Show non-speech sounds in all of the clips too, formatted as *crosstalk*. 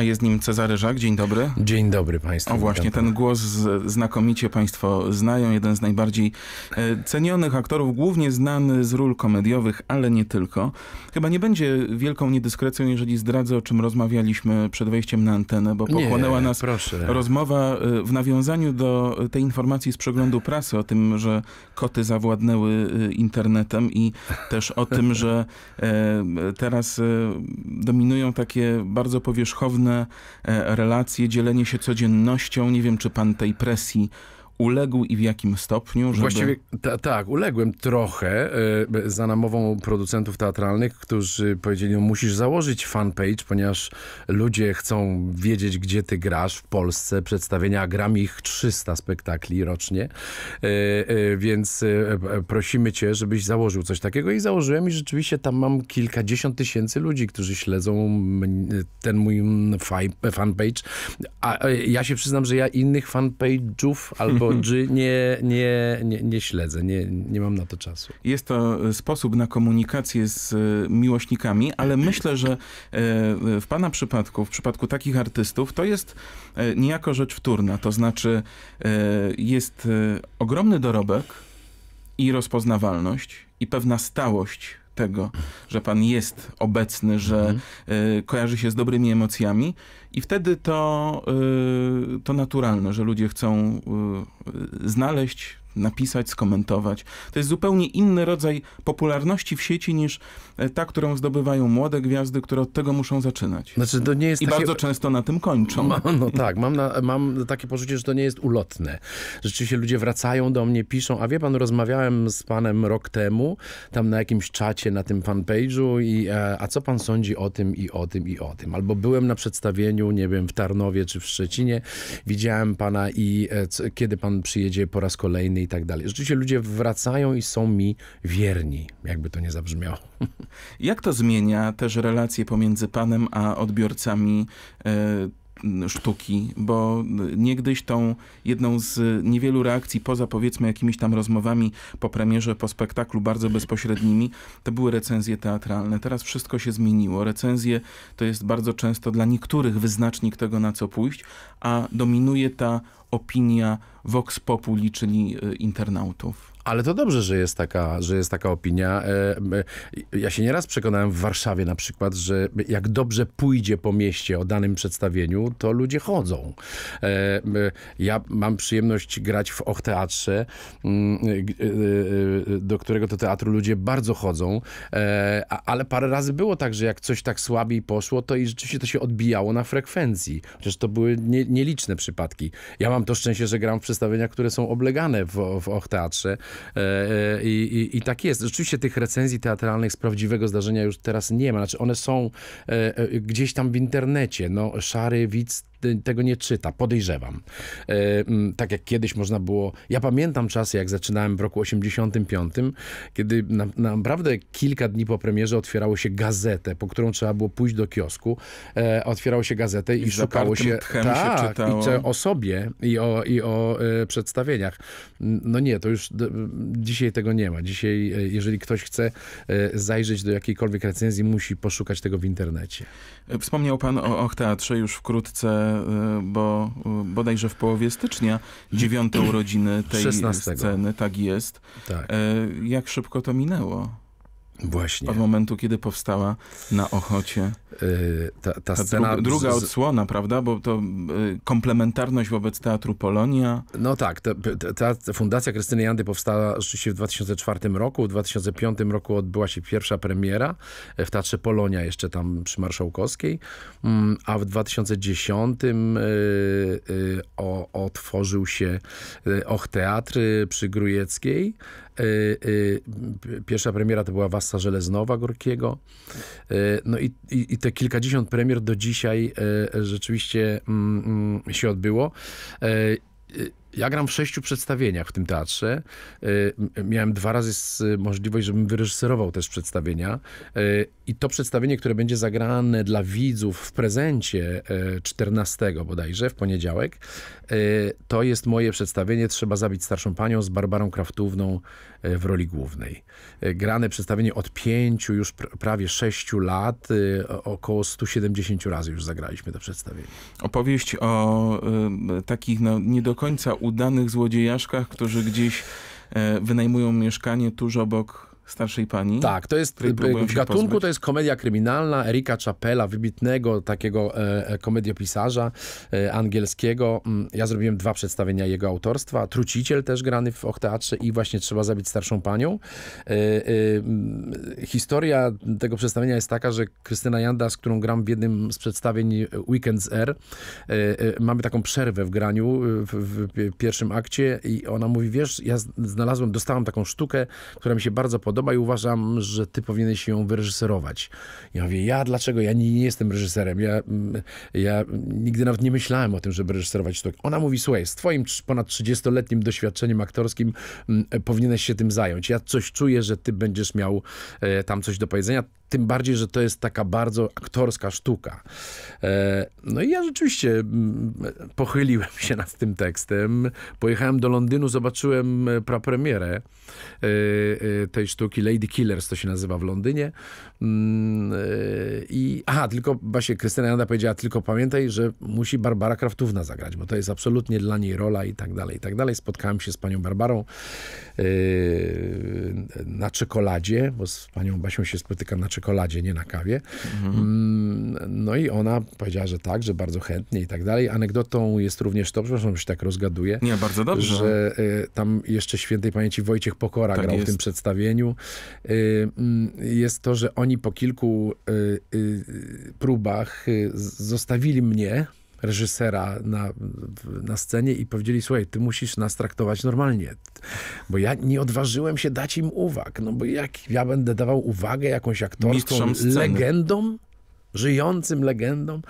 a jest nim Cezary Żak. Dzień dobry. Dzień dobry Państwu. O właśnie, ten głos znakomicie Państwo znają. Jeden z najbardziej e, cenionych aktorów, głównie znany z ról komediowych, ale nie tylko. Chyba nie będzie wielką niedyskrecją, jeżeli zdradzę, o czym rozmawialiśmy przed wejściem na antenę, bo pochłonęła nas proszę. rozmowa e, w nawiązaniu do tej informacji z przeglądu prasy o tym, że koty zawładnęły e, internetem i też o tym, że teraz dominują takie bardzo powierzchowne E, relacje, dzielenie się codziennością. Nie wiem, czy pan tej presji uległ i w jakim stopniu? Żeby... Właściwie tak, uległem trochę y, za namową producentów teatralnych, którzy powiedzieli, no, musisz założyć fanpage, ponieważ ludzie chcą wiedzieć, gdzie ty grasz w Polsce. Przedstawienia, gram ich 300 spektakli rocznie, y, y, więc prosimy cię, żebyś założył coś takiego i założyłem i rzeczywiście tam mam kilkadziesiąt tysięcy ludzi, którzy śledzą ten mój fanpage, a ja się przyznam, że ja innych fanpage'ów albo Hmm. Georgii nie, nie, nie, nie śledzę, nie, nie mam na to czasu. Jest to e, sposób na komunikację z e, miłośnikami, ale myślę, że e, w pana przypadku, w przypadku takich artystów, to jest niejako rzecz wtórna. To znaczy jest ogromny dorobek i rozpoznawalność i pewna stałość tego, że pan jest obecny, że y, kojarzy się z dobrymi emocjami i wtedy to, y, to naturalne, że ludzie chcą y, znaleźć napisać, skomentować. To jest zupełnie inny rodzaj popularności w sieci niż e, ta, którą zdobywają młode gwiazdy, które od tego muszą zaczynać. Znaczy, to nie jest I takie... bardzo często na tym kończą. Ma, no tak, mam, na, mam takie poczucie, że to nie jest ulotne. Rzeczywiście ludzie wracają do mnie, piszą, a wie pan, rozmawiałem z panem rok temu, tam na jakimś czacie, na tym fanpage'u i e, a co pan sądzi o tym i o tym i o tym? Albo byłem na przedstawieniu, nie wiem, w Tarnowie czy w Szczecinie, widziałem pana i e, kiedy pan przyjedzie po raz kolejny i tak dalej. Rzeczywiście ludzie wracają i są mi wierni, jakby to nie zabrzmiało. *laughs* Jak to zmienia też relacje pomiędzy panem a odbiorcami e, Mm, sztuki, bo niegdyś tą jedną z niewielu reakcji, poza powiedzmy jakimiś tam rozmowami po premierze, po spektaklu bardzo bezpośrednimi, to były recenzje teatralne. Teraz wszystko się zmieniło. Recenzje to jest bardzo często dla niektórych wyznacznik tego, na co pójść, a dominuje ta opinia vox populi, czyli e, internautów. Ale to dobrze, że jest taka, że jest taka opinia. E, ja się nieraz przekonałem w Warszawie na przykład, że jak dobrze pójdzie po mieście o danym przedstawieniu, to ludzie chodzą. E, ja mam przyjemność grać w Och Teatrze, e, do którego to teatru ludzie bardzo chodzą, ale parę razy było tak, że jak coś tak słabiej poszło, to i rzeczywiście to się odbijało na frekwencji. Chociaż to były nieliczne przypadki. Ja mam to szczęście, że gram w przedstawieniach, które są oblegane w, w Och Teatrze, E, e, I, i, I, tak jest. Rzeczywiście tych recenzji teatralnych z prawdziwego zdarzenia już teraz nie ma. Znaczy one są e, gdzieś tam w internecie. No, szary widz tego nie czyta, podejrzewam. Tak jak kiedyś można było... Ja pamiętam czasy, jak zaczynałem w roku 85, kiedy na, naprawdę kilka dni po premierze otwierało się gazetę, po którą trzeba było pójść do kiosku. Otwierało się gazetę i, i szukało się... Tak, się czytało. i o sobie i o, i o przedstawieniach. No nie, to już dzisiaj tego nie ma. Dzisiaj, e, jeżeli ktoś chce e, zajrzeć do jakiejkolwiek recenzji, musi poszukać tego w internecie. E, wspomniał pan o Och Teatrze już wkrótce, bo bodajże w połowie stycznia, dziewiąte urodziny tej 16. sceny, tak jest. Tak. Jak szybko to minęło? Właśnie. Od momentu, kiedy powstała na Ochocie yy, ta, ta, ta, scena... Dru druga odsłona, prawda? Bo to yy, komplementarność wobec Teatru Polonia. No tak. Ta, ta Fundacja Krystyny Jandy powstała rzeczywiście w 2004 roku. W 2005 roku odbyła się pierwsza premiera e, w Teatrze Polonia, jeszcze tam przy Marszałkowskiej. Mm, a w 2010 yy, otworzył się Och Teatr przy Grujeckiej Y, y, pierwsza premiera to była Wassa Żeleznowa Gorkiego. Y, no i, i, i te kilkadziesiąt premier do dzisiaj rzeczywiście mm, mm, się odbyło ja gram w sześciu przedstawieniach w tym teatrze. Y, miałem dwa razy możliwość, żebym wyreżyserował też przedstawienia. Y, I to przedstawienie, które będzie zagrane dla widzów w prezencie 14 y, bodajże, w poniedziałek, to jest moje przedstawienie Trzeba zabić starszą panią z Barbarą Kraftówną w roli głównej. Grane przedstawienie od pięciu, już prawie sześciu lat, około 170 razy już zagraliśmy to przedstawienie. Opowieść o takich no, nie do końca udanych złodziejaszkach, którzy gdzieś e, wynajmują mieszkanie tuż obok starszej pani. Tak, to jest y, w gatunku to jest komedia kryminalna Erika Chapela, wybitnego takiego e, e, komediopisarza e, angielskiego. Mm, ja zrobiłem dwa przedstawienia jego autorstwa. Truciciel też grany w Ochteatrze i właśnie Trzeba zabić starszą panią. E, e, mm, historia tego przedstawienia jest taka, że Krystyna Janda, z którą gram w jednym z przedstawień Weekends Air, e, e, mamy taką przerwę w graniu w, w pierwszym akcie i ona mówi, wiesz, ja znalazłem, dostałam taką sztukę, która mi się bardzo podoba, podoba i uważam, że ty powinieneś ją wyreżyserować. Ja mówię, ja dlaczego? Ja nie, nie jestem reżyserem. Ja, mm, ja nigdy nawet nie myślałem o tym, żeby reżyserować sztukę. Ona mówi, słuchaj, z twoim ponad 30-letnim doświadczeniem aktorskim m, mm, powinieneś się tym zająć. Ja coś czuję, że ty będziesz miał e, tam coś do powiedzenia. Tym bardziej, że to jest taka bardzo aktorska sztuka. E, no i ja rzeczywiście pochyliłem się nad tym tekstem. Pojechałem do Londynu, zobaczyłem e, prapremierę e, tej sztuki Lady Killers, to się nazywa w Londynie. Mm, I aha, tylko właśnie Krystyna Janda powiedziała, tylko pamiętaj, że musi Barbara Kraftówna zagrać, bo to jest absolutnie dla niej rola i tak dalej, i tak dalej. Spotkałem się z panią Barbarą na czekoladzie, bo z panią Basią się spotykam na czekoladzie czekoladzie, nie na kawie. Mhm. Mm, no i ona powiedziała, że tak, że bardzo chętnie i tak dalej. Anegdotą jest również to, przepraszam, że się tak rozgaduję. Nie, bardzo dobrze. Że y, tam jeszcze świętej pamięci Wojciech Pokora tak grał jest. w tym przedstawieniu. Y, mm, jest to, że oni po kilku y, próbach zostawili mnie reżysera na, na scenie i powiedzieli, słuchaj, ty musisz nas traktować normalnie, bo ja nie odważyłem się dać im uwag, no bo jak ja będę dawał uwagę jakąś aktorską legendom, żyjącym legendą,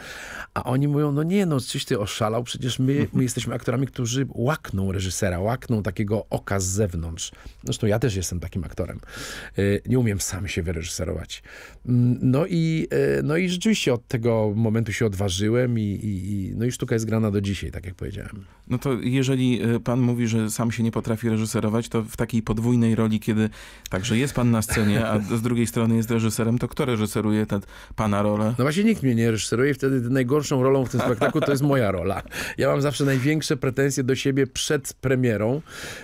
a oni mówią, no nie, no coś ty oszalał, przecież my, *laughs* my jesteśmy aktorami, którzy łakną reżysera, łakną takiego oka z zewnątrz. Zresztą ja też jestem takim aktorem. Y, nie umiem sam się wyreżyserować. Mm, no i, y, no i rzeczywiście od tego momentu się odważyłem i, i, i no i sztuka jest grana do dzisiaj, tak jak powiedziałem. No to jeżeli e, pan mówi, że sam się nie potrafi reżyserować, to w takiej podwójnej roli, kiedy także jest pan na scenie, a z drugiej strony jest reżyserem, to kto reżyseruje tę pana rolę? No właśnie nikt mnie nie reżyseruje. Wtedy najgorszą rolą w tym spektaklu to jest moja rola. Ja mam zawsze największe pretensje do siebie przed premierą.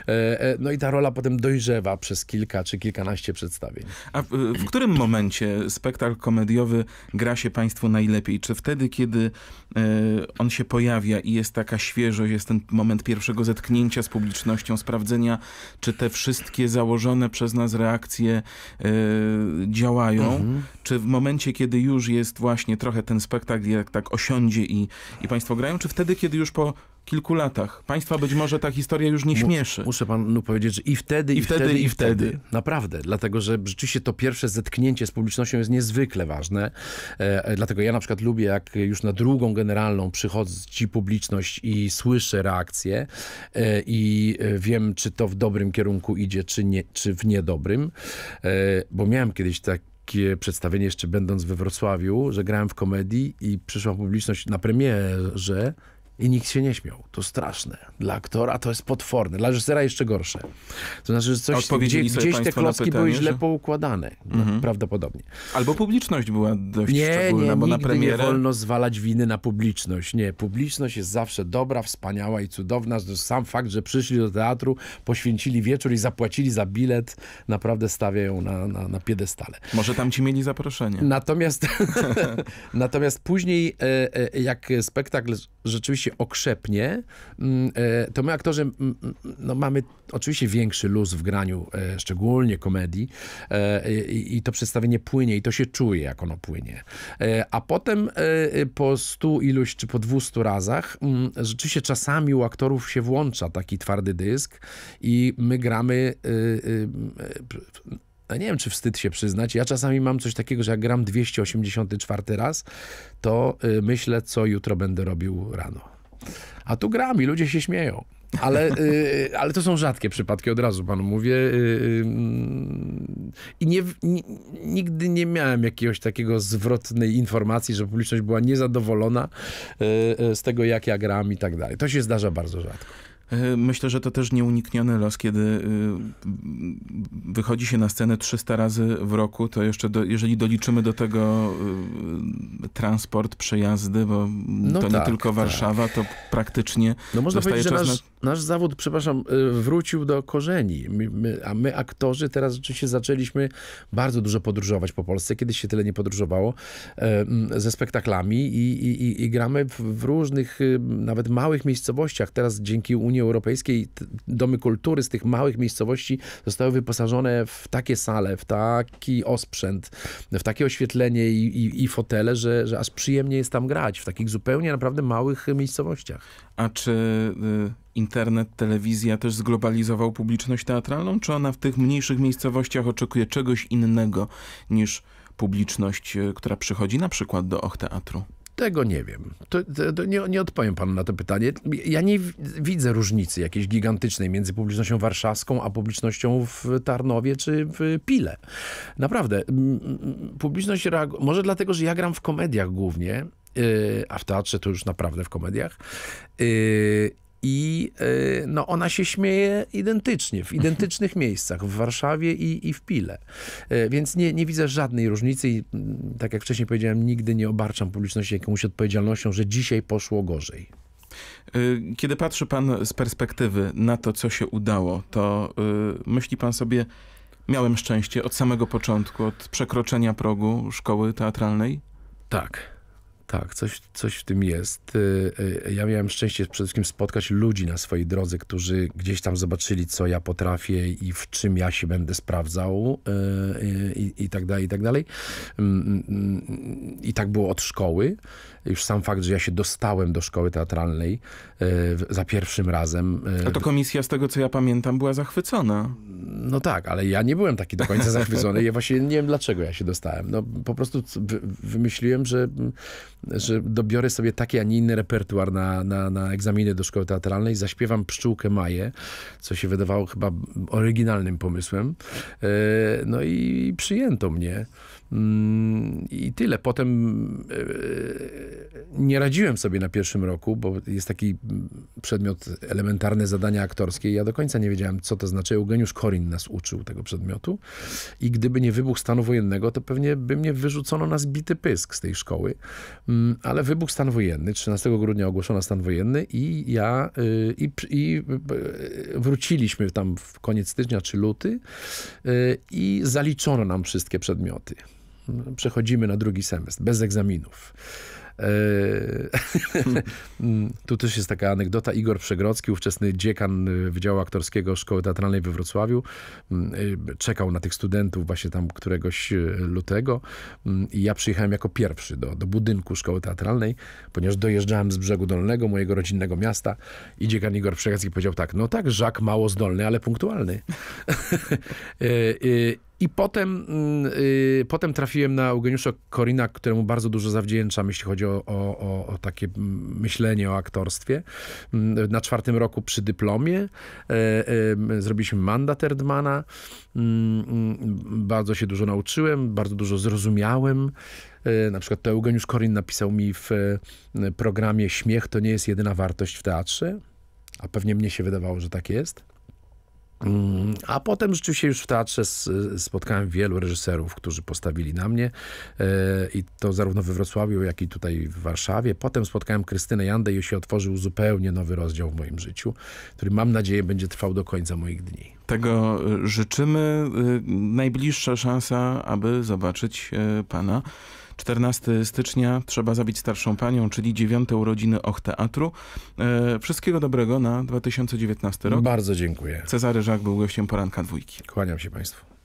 E, e, no i ta rola potem dojrzewa przez kilka czy kilkanaście przedstawień. A w którym momencie spektakl komediowy gra się państwu najlepiej? Czy wtedy, kiedy on się pojawia i jest taka świeżość, jest ten ten moment pierwszego zetknięcia z publicznością, sprawdzenia, czy te wszystkie założone przez nas reakcje e, działają, mhm. czy w momencie, kiedy już jest właśnie trochę ten spektakl, jak tak osiądzie i, i państwo grają, czy wtedy, kiedy już po kilku latach. Państwa być może ta historia już nie śmieszy. Muszę panu powiedzieć, że i wtedy, i, i wtedy, wtedy, i wtedy. Naprawdę, dlatego że rzeczywiście to pierwsze zetknięcie z publicznością jest niezwykle ważne. E, e dlatego ja na przykład lubię, jak już na drugą generalną przychodzi publiczność i słyszę reakcję e, i e, wiem, czy to w dobrym kierunku idzie, czy, nie, czy w niedobrym. E, bo miałem kiedyś tak takie przedstawienie jeszcze będąc we Wrocławiu, że grałem w komedii i przyszła publiczność na premierze i nikt się nie śmiał. To straszne. Dla aktora to jest potworne. Dla reżysera jeszcze gorsze. To znaczy, że coś, gdzie, gdzieś te klocki pytanie, były źle że... poukładane. No, mhm. Prawdopodobnie. Albo publiczność była dość nie, szczególna, nie, bo nigdy na premierę... nie wolno zwalać winy na publiczność. Nie, publiczność jest zawsze dobra, wspaniała i cudowna. Sam fakt, że przyszli do teatru, poświęcili wieczór i zapłacili za bilet, naprawdę stawia ją na, na, na piedestale. Może tam ci mieli zaproszenie. Natomiast, *laughs* natomiast później, e, e, jak spektakl rzeczywiście się okrzepnie, mm, e, to my aktorzy mm, mm, no, mamy oczywiście większy luz w graniu, e, szczególnie komedii e, i to przedstawienie płynie i to się czuje, jak ono płynie. A potem po stu iluś czy po dwustu razach rzeczywiście czasami u aktorów się włącza taki twardy dysk i my gramy no nie wiem, czy wstyd się przyznać. Ja czasami mam coś takiego, że jak gram 284 raz, to myślę, co jutro będę robił rano. A tu gram i ludzie się śmieją. Ale, y, y, ale to są rzadkie przypadki, od razu panu mówię. Y, y, mm, I nigdy nie miałem jakiegoś takiego zwrotnej informacji, że publiczność była niezadowolona y, y, z tego, jak ja gram i tak dalej. To się zdarza bardzo rzadko. E, myślę, że to też nieunikniony los, kiedy y, wychodzi się na scenę 300 razy w roku, to jeszcze do, jeżeli doliczymy do tego y, transport, przejazdy, bo no to tak, nie tylko tak. Warszawa, tak. to praktycznie No można powiedzieć, że nasz, na... nasz zawód, przepraszam, y, wrócił do korzeni, my, my, a my aktorzy teraz rzeczywiście zaczęliśmy bardzo dużo podróżować po Polsce, kiedyś się tyle nie podróżowało, ze spektaklami i, i, i, i gramy w różnych, nawet małych miejscowościach. Teraz dzięki Unii Unii Europejskiej domy kultury z tych małych miejscowości zostały wyposażone w takie sale, w taki osprzęt, w takie oświetlenie i, i, i fotele, że, że aż przyjemnie jest tam grać, w takich zupełnie naprawdę małych miejscowościach. A czy y, internet, telewizja też zglobalizował publiczność teatralną? Czy ona w tych mniejszych miejscowościach oczekuje czegoś innego niż publiczność, y, która przychodzi na przykład do Och Teatru? Tego nie wiem. To, to, to nie, nie, odpowiem panu na to pytanie. Ja nie widzę różnicy jakiejś gigantycznej między publicznością warszawską, a publicznością w Tarnowie czy w Pile. Naprawdę. Publiczność reaguje... Może dlatego, że ja gram w komediach głównie, y, a w teatrze to już naprawdę w komediach. Y, i y, no, ona się śmieje identycznie, w identycznych mhm. miejscach, w Warszawie i, i w Pile. Y, więc nie, nie widzę żadnej różnicy i tak jak wcześniej powiedziałem, nigdy nie obarczam publiczności jakąś odpowiedzialnością, że dzisiaj poszło gorzej. Y, kiedy patrzy pan z perspektywy na to, co się udało, to myśli pan sobie, miałem szczęście od samego początku, od przekroczenia progu szkoły teatralnej? Tak. Tak, coś, coś w tym jest. Y, y, ja miałem szczęście przede wszystkim spotkać ludzi na swojej drodze, którzy gdzieś tam zobaczyli, co ja potrafię i w czym ja się będę sprawdzał y, i, i tak dalej, i tak dalej. Mm, mm, mm, I tak było od szkoły. Już sam fakt, że ja się dostałem do szkoły teatralnej za pierwszym razem. A to komisja, z tego co ja pamiętam, była zachwycona. No tak, ale ja nie byłem taki do końca zachwycony. Ja właśnie nie wiem, dlaczego ja się dostałem. No po prostu wymyśliłem, że że dobiorę sobie taki, a nie inny repertuar na, na, na egzaminy do szkoły teatralnej. Zaśpiewam Pszczółkę Maję, co się wydawało chyba oryginalnym pomysłem. E, no i przyjęto mnie. Mm, I tyle. Potem e, nie radziłem sobie na pierwszym roku, bo jest taki przedmiot elementarne zadania aktorskie. Ja do końca nie wiedziałem, co to znaczy. Eugeniusz Korin nas uczył tego przedmiotu i gdyby nie wybuch stanu wojennego, to pewnie by mnie wyrzucono na zbity pysk z tej szkoły. Mm, ale wybuch stan wojenny, 13 grudnia ogłoszono stan wojenny i ja y, i, i y, wróciliśmy tam w koniec stycznia czy luty y, i zaliczono nam wszystkie przedmioty mm, przechodzimy na drugi semestr bez egzaminów. Yy, *laughs* tu też jest taka anegdota. Igor Przegrodzki, ówczesny dziekan Wydziału Aktorskiego Szkoły Teatralnej we Wrocławiu, yy, czekał na tych studentów właśnie tam któregoś yy, lutego i ja przyjechałem jako pierwszy do, do budynku Szkoły Teatralnej, ponieważ dojeżdżałem z brzegu Dolnego, mojego rodzinnego miasta i dziekan Igor Przegrodzki powiedział tak, no tak, Żak mało zdolny, ale punktualny. *laughs* I potem, mm, y, potem trafiłem na Eugeniusza Korina, któremu bardzo dużo zawdzięczam, jeśli chodzi o, o, o takie mm, myślenie o aktorstwie. Mm, na czwartym roku przy dyplomie e, e, zrobiliśmy mandat Erdmana. Bardzo się dużo nauczyłem, bardzo dużo zrozumiałem. E, na przykład to Eugeniusz Korin napisał mi w programie Śmiech to nie jest jedyna wartość w teatrze, a pewnie mnie się wydawało, że tak jest. Mm, a potem rzeczywiście już w teatrze spotkałem wielu reżyserów, którzy postawili na mnie e, i to zarówno we Wrocławiu, jak i tutaj w Warszawie. Potem spotkałem Krystynę Jandę i się otworzył zupełnie nowy rozdział w moim życiu, który mam nadzieję będzie trwał do końca moich dni. Tego e, życzymy. E, najbliższa szansa, aby zobaczyć pana 14 stycznia trzeba zabić starszą panią, czyli dziewiąte urodziny Och Teatru. E, wszystkiego dobrego na 2019 rok. Bardzo dziękuję. Cezary Żak był gościem poranka dwójki. Kłaniam się Państwu.